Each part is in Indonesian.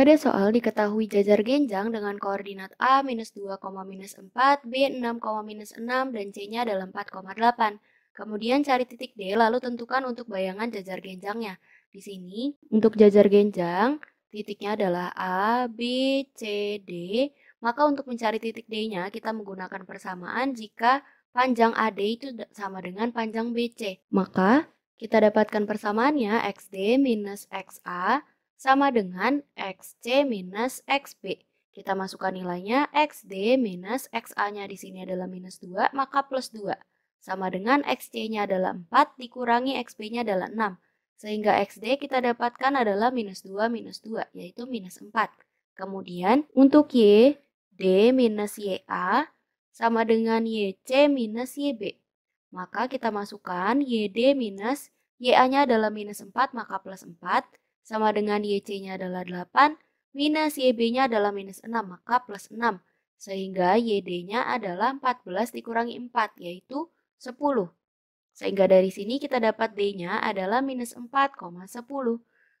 Pada soal diketahui jajar genjang dengan koordinat A minus 2,-4, minus B 6,-6, minus dan C-nya adalah 4,8. Kemudian cari titik D lalu tentukan untuk bayangan jajar genjangnya. Di sini, untuk jajar genjang, titiknya adalah A, B, C, D. Maka untuk mencari titik D-nya, kita menggunakan persamaan jika panjang AD itu sama dengan panjang BC. Maka kita dapatkan persamaannya XD minus XA sama dengan XC minus XB. Kita masukkan nilainya XD minus XA-nya di sini adalah minus 2, maka plus 2. Sama dengan XC-nya adalah 4, dikurangi XB-nya adalah 6. Sehingga XD kita dapatkan adalah minus 2 minus 2, yaitu minus 4. Kemudian untuk Y, D minus YA sama dengan YC minus YB. Maka kita masukkan YD minus YA-nya adalah minus 4, maka plus 4 sama dengan YC-nya adalah 8, minus YB-nya adalah minus 6, maka plus 6. Sehingga YD-nya adalah 14 dikurangi 4, yaitu 10. Sehingga dari sini kita dapat D-nya adalah minus 4,10.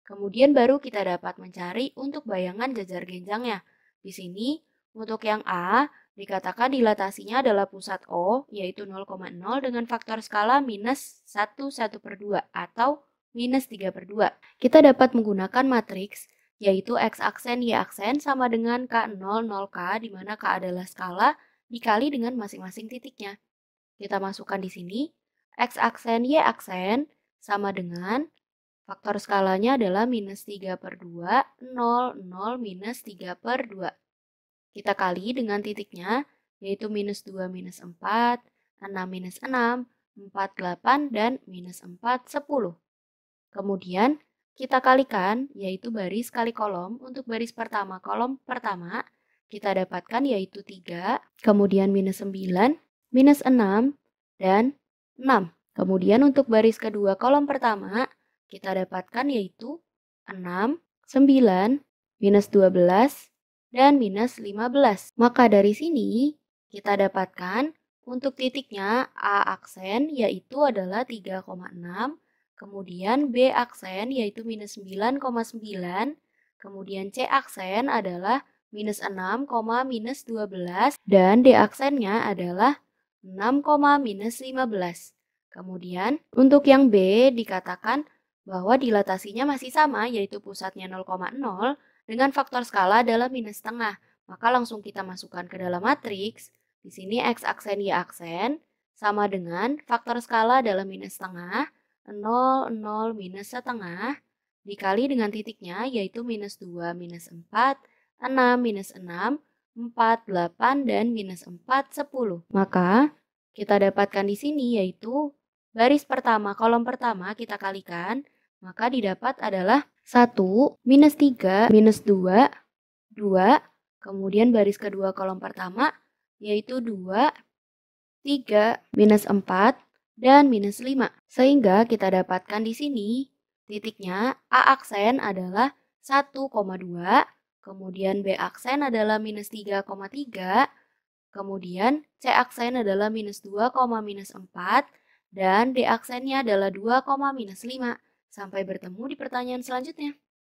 Kemudian baru kita dapat mencari untuk bayangan jajar genjangnya. Di sini, untuk yang A, dikatakan dilatasinya adalah pusat O, yaitu 0,0 dengan faktor skala minus 1, 1 per 2 atau minus 3 per 2. Kita dapat menggunakan matriks, yaitu X aksen, Y aksen sama dengan K0, 0K, di mana K adalah skala, dikali dengan masing-masing titiknya. Kita masukkan di sini, X aksen, Y aksen sama dengan faktor skalanya adalah minus 3 per 2, 0, 0, minus 3 per 2. Kita kali dengan titiknya, yaitu minus 2, minus 4, 6 minus 6, 4, 8, dan minus 4, 10. Kemudian, kita kalikan, yaitu baris kali kolom. Untuk baris pertama, kolom pertama, kita dapatkan yaitu 3, kemudian minus 9, minus 6, dan 6. Kemudian untuk baris kedua kolom pertama, kita dapatkan yaitu 6, 9, minus 12, dan minus 15. Maka dari sini kita dapatkan untuk titiknya A aksen yaitu adalah 3,6 Kemudian B aksen yaitu minus 9,9. Kemudian C aksen adalah minus 6, minus 12. Dan D aksennya adalah 6, minus 15. Kemudian untuk yang B dikatakan bahwa dilatasinya masih sama yaitu pusatnya 0,0 dengan faktor skala adalah minus setengah. Maka langsung kita masukkan ke dalam matriks. Di sini X aksen Y aksen sama dengan faktor skala adalah minus setengah 0, 0, minus setengah dikali dengan titiknya yaitu minus 2, minus 4, 6, minus 6, 4, 8, dan minus 4, 10. Maka kita dapatkan di sini yaitu baris pertama, kolom pertama kita kalikan, maka didapat adalah 1, minus 3, minus 2, 2, kemudian baris kedua kolom pertama yaitu 2, 3, minus 4, dan minus 5. Sehingga kita dapatkan di sini titiknya A aksen adalah 1,2, kemudian B aksen adalah minus 3,3, kemudian C aksen adalah minus 2, minus 4, dan D aksennya adalah 2, minus 5. Sampai bertemu di pertanyaan selanjutnya.